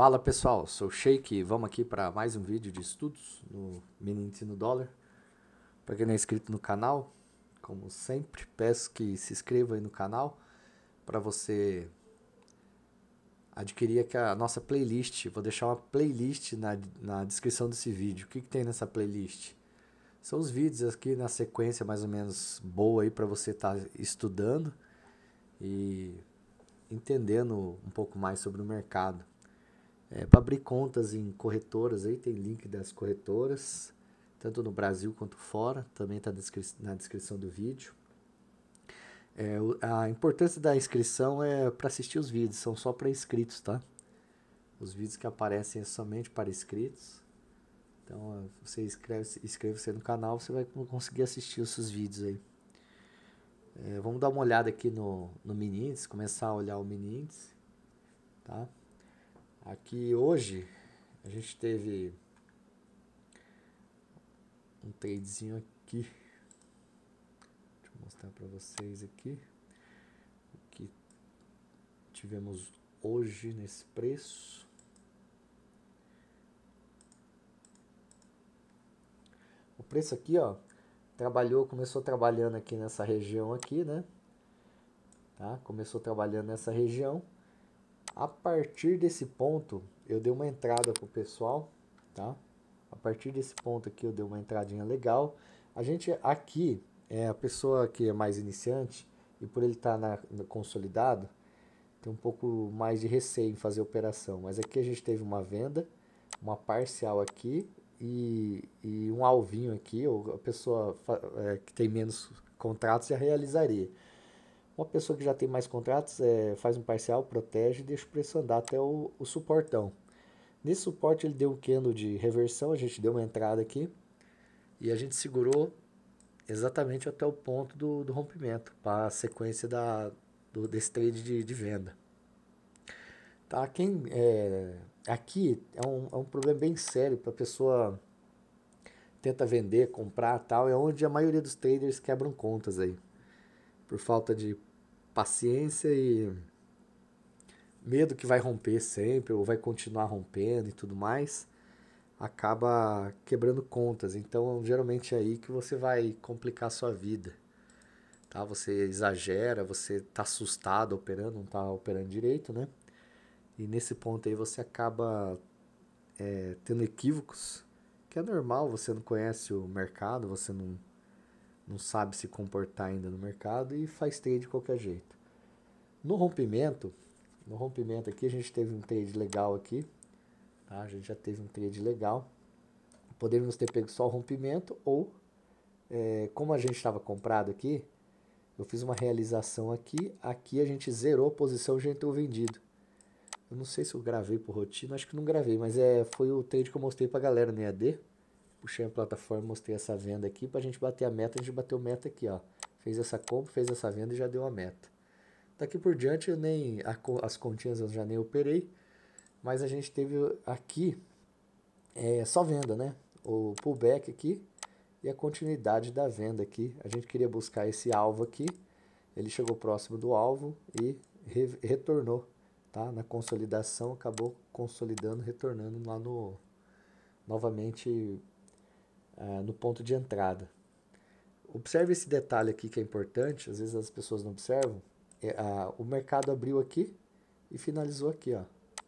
Fala pessoal, sou o Sheik e vamos aqui para mais um vídeo de estudos no Menino Ensino Dólar. Para quem não é inscrito no canal, como sempre, peço que se inscreva aí no canal para você adquirir aqui a nossa playlist. Vou deixar uma playlist na, na descrição desse vídeo. O que, que tem nessa playlist? São os vídeos aqui na sequência mais ou menos boa aí para você estar tá estudando e entendendo um pouco mais sobre o mercado. É, para abrir contas em corretoras, aí tem link das corretoras, tanto no Brasil quanto fora, também está descri na descrição do vídeo. É, a importância da inscrição é para assistir os vídeos, são só para inscritos, tá? Os vídeos que aparecem é somente para inscritos. Então, você inscreve-se inscreve -se no canal, você vai conseguir assistir os seus vídeos aí. É, vamos dar uma olhada aqui no, no Minindies, começar a olhar o Minindies, tá? Aqui hoje a gente teve um tradezinho aqui. Deixa eu mostrar para vocês aqui. O que tivemos hoje nesse preço. O preço aqui, ó, trabalhou, começou trabalhando aqui nessa região aqui, né? Tá? Começou trabalhando nessa região a partir desse ponto, eu dei uma entrada pro pessoal, tá? A partir desse ponto aqui eu dei uma entradinha legal. A gente aqui, é a pessoa que é mais iniciante e por ele estar tá consolidado, tem um pouco mais de receio em fazer operação. Mas aqui a gente teve uma venda, uma parcial aqui e, e um alvinho aqui, ou a pessoa é, que tem menos contratos já realizaria. Uma pessoa que já tem mais contratos é, faz um parcial, protege e deixa o preço andar até o, o suportão. Nesse suporte ele deu um candle de reversão, a gente deu uma entrada aqui e a gente segurou exatamente até o ponto do, do rompimento para a sequência da, do, desse trade de, de venda. Tá, quem, é, aqui é um, é um problema bem sério para a pessoa tenta vender, comprar tal, é onde a maioria dos traders quebram contas aí, por falta de paciência e medo que vai romper sempre ou vai continuar rompendo e tudo mais acaba quebrando contas. Então, geralmente é aí que você vai complicar a sua vida. Tá? Você exagera, você tá assustado operando, não tá operando direito, né? E nesse ponto aí você acaba é, tendo equívocos, que é normal, você não conhece o mercado, você não não sabe se comportar ainda no mercado e faz trade de qualquer jeito. No rompimento, no rompimento aqui a gente teve um trade legal aqui, tá? A gente já teve um trade legal. Poderíamos ter pego só o rompimento ou, é, como a gente estava comprado aqui, eu fiz uma realização aqui, aqui a gente zerou a posição e já entrou vendido. Eu não sei se eu gravei por rotina, acho que não gravei, mas é, foi o trade que eu mostrei para a galera no EAD puxei a plataforma, mostrei essa venda aqui, para a gente bater a meta, a gente bateu meta aqui, ó. Fez essa compra, fez essa venda e já deu a meta. Daqui por diante, eu nem a, as continhas eu já nem operei, mas a gente teve aqui é, só venda, né? O pullback aqui e a continuidade da venda aqui. A gente queria buscar esse alvo aqui, ele chegou próximo do alvo e re, retornou, tá? Na consolidação, acabou consolidando, retornando lá no novamente ah, no ponto de entrada. Observe esse detalhe aqui que é importante, às vezes as pessoas não observam. É, ah, o mercado abriu aqui e finalizou aqui, ó,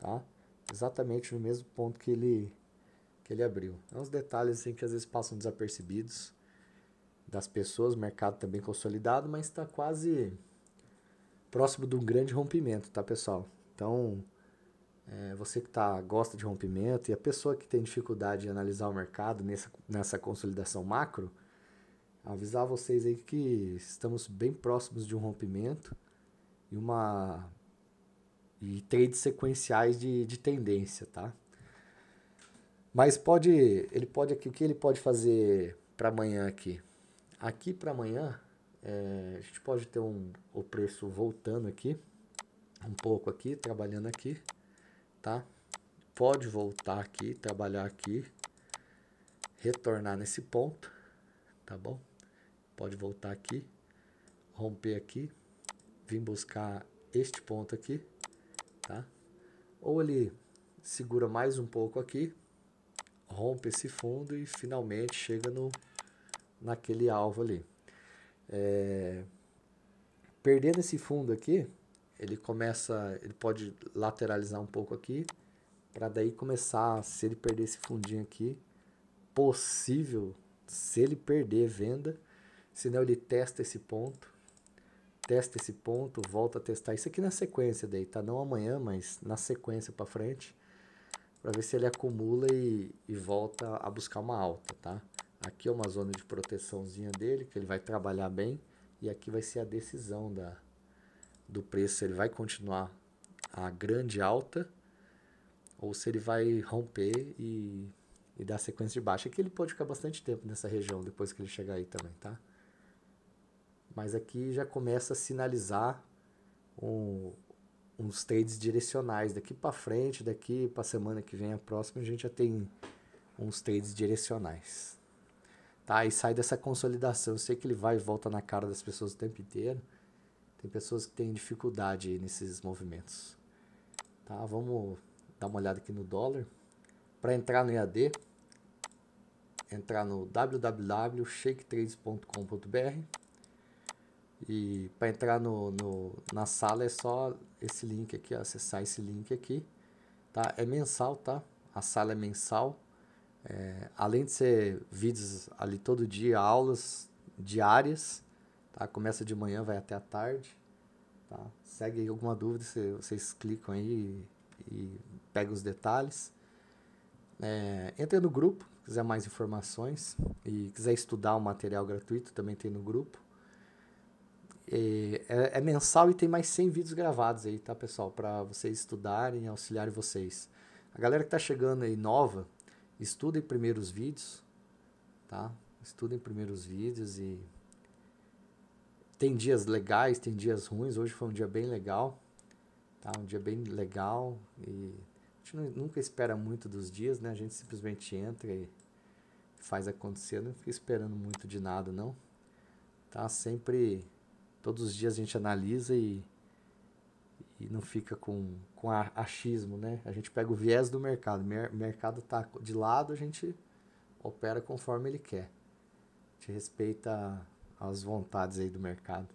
tá? Exatamente no mesmo ponto que ele, que ele abriu. É uns detalhes assim, que às vezes passam desapercebidos das pessoas, o mercado também tá consolidado, mas está quase próximo de um grande rompimento, tá pessoal? Então, é, você que tá, gosta de rompimento e a pessoa que tem dificuldade de analisar o mercado nessa, nessa consolidação macro, avisar vocês aí que estamos bem próximos de um rompimento e uma e trades sequenciais de, de tendência, tá? Mas pode, ele pode aqui, o que ele pode fazer para amanhã aqui? Aqui para amanhã, é, a gente pode ter um, o preço voltando aqui, um pouco aqui, trabalhando aqui tá? Pode voltar aqui, trabalhar aqui, retornar nesse ponto, tá bom? Pode voltar aqui, romper aqui, vir buscar este ponto aqui, tá? Ou ele segura mais um pouco aqui, rompe esse fundo e finalmente chega no naquele alvo ali. É, perdendo esse fundo aqui, ele começa, ele pode lateralizar um pouco aqui, para daí começar, se ele perder esse fundinho aqui, possível, se ele perder venda, senão ele testa esse ponto, testa esse ponto, volta a testar isso aqui na sequência daí, tá? Não amanhã, mas na sequência para frente, para ver se ele acumula e, e volta a buscar uma alta, tá? Aqui é uma zona de proteçãozinha dele, que ele vai trabalhar bem, e aqui vai ser a decisão da, do preço ele vai continuar a grande alta ou se ele vai romper e, e dar sequência de baixa. Aqui ele pode ficar bastante tempo nessa região depois que ele chegar aí também, tá? Mas aqui já começa a sinalizar um, uns trades direcionais. Daqui para frente, daqui para semana que vem, a próxima, a gente já tem uns trades direcionais. Tá? E sai dessa consolidação. Eu sei que ele vai e volta na cara das pessoas o tempo inteiro. Tem pessoas que têm dificuldade nesses movimentos. Tá, vamos dar uma olhada aqui no dólar. Para entrar no EAD, entrar no www.shaketrades.com.br e para entrar no, no, na sala é só esse link aqui, ó, acessar esse link aqui, tá? É mensal, tá? A sala é mensal. É, além de ser vídeos ali todo dia, aulas diárias, Tá? Começa de manhã, vai até a tarde. Tá? Segue aí alguma dúvida, vocês clicam aí e, e pegam os detalhes. É, entre no grupo, quiser mais informações e quiser estudar o um material gratuito, também tem no grupo. É, é, é, mensal e tem mais 100 vídeos gravados aí, tá, pessoal? Para vocês estudarem e auxiliarem vocês. A galera que está chegando aí nova, estudem primeiro os vídeos, tá? Estudem primeiro os vídeos e tem dias legais, tem dias ruins. Hoje foi um dia bem legal, tá? Um dia bem legal e a gente nunca espera muito dos dias, né? A gente simplesmente entra e faz acontecer, não fica esperando muito de nada, não. Tá sempre todos os dias a gente analisa e e não fica com, com achismo, né? A gente pega o viés do mercado. Mer mercado tá de lado, a gente opera conforme ele quer. A gente respeita às vontades aí do mercado.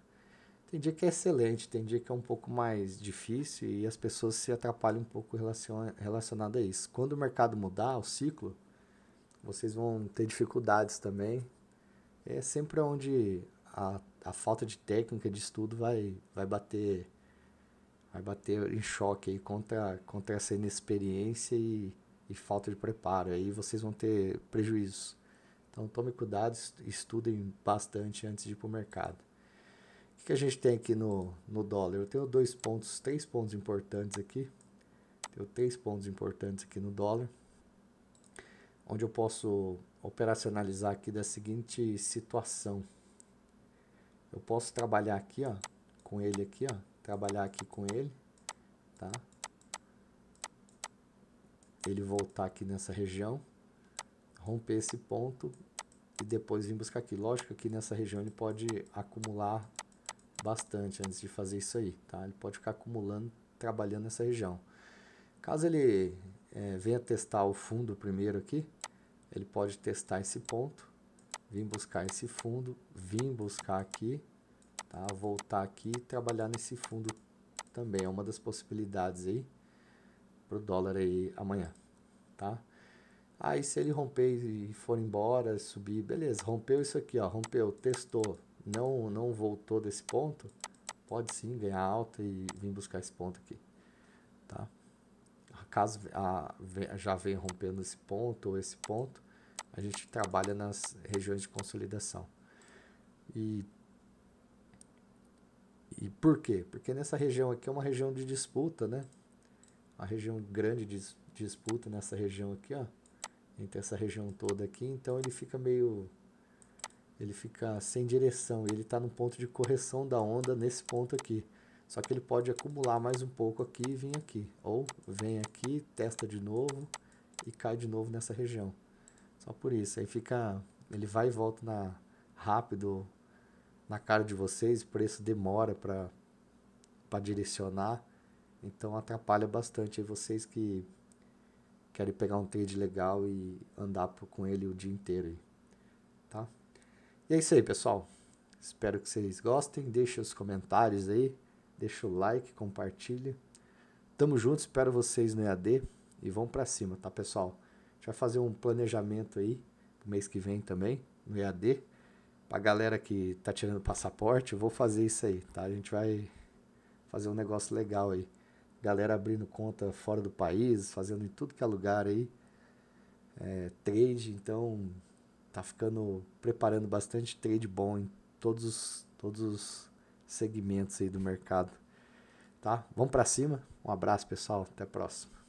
Tem dia que é excelente, tem dia que é um pouco mais difícil e as pessoas se atrapalham um pouco relacionado a isso. Quando o mercado mudar, o ciclo, vocês vão ter dificuldades também. É sempre onde a, a falta de técnica, de estudo vai, vai bater vai bater em choque aí contra, contra essa inexperiência e, e falta de preparo. Aí vocês vão ter prejuízos. Então tome cuidado, estudem bastante antes de ir para o mercado. O que a gente tem aqui no, no dólar? Eu tenho dois pontos, três pontos importantes aqui. Tenho três pontos importantes aqui no dólar. Onde eu posso operacionalizar aqui da seguinte situação. Eu posso trabalhar aqui, ó, com ele aqui, ó, trabalhar aqui com ele, tá? Ele voltar aqui nessa região, romper esse ponto e depois vir buscar aqui. Lógico que nessa região ele pode acumular bastante antes de fazer isso aí, tá? Ele pode ficar acumulando, trabalhando nessa região. Caso ele é, venha testar o fundo primeiro aqui, ele pode testar esse ponto, vir buscar esse fundo, vir buscar aqui, tá? voltar aqui e trabalhar nesse fundo também. É uma das possibilidades aí para o dólar aí amanhã, tá? Aí se ele romper e for embora, subir, beleza, rompeu isso aqui, ó, rompeu, testou, não, não voltou desse ponto, pode sim ganhar alta e vir buscar esse ponto aqui, tá? Caso a, já venha rompendo esse ponto ou esse ponto, a gente trabalha nas regiões de consolidação. E, e por quê? Porque nessa região aqui é uma região de disputa, né? A região grande de, de disputa nessa região aqui, ó entre essa região toda aqui, então ele fica meio ele fica sem direção, ele está no ponto de correção da onda nesse ponto aqui. Só que ele pode acumular mais um pouco aqui e vir aqui, ou vem aqui, testa de novo e cai de novo nessa região. Só por isso, aí fica, ele vai e volta na rápido na cara de vocês, o preço demora para para direcionar, então atrapalha bastante aí vocês que quero ir pegar um trade legal e andar com ele o dia inteiro aí, tá? E é isso aí, pessoal. Espero que vocês gostem. Deixe os comentários aí, deixa o like, compartilha. Tamo junto, espero vocês no EAD e vamos para cima, tá, pessoal? A gente vai fazer um planejamento aí pro mês que vem também, no EAD. Pra galera que tá tirando passaporte, eu vou fazer isso aí, tá? A gente vai fazer um negócio legal aí galera abrindo conta fora do país, fazendo em tudo que é lugar aí, é, trade, então tá ficando, preparando bastante trade bom em todos os, todos os segmentos aí do mercado, tá? Vamos para cima, um abraço pessoal, até a próxima.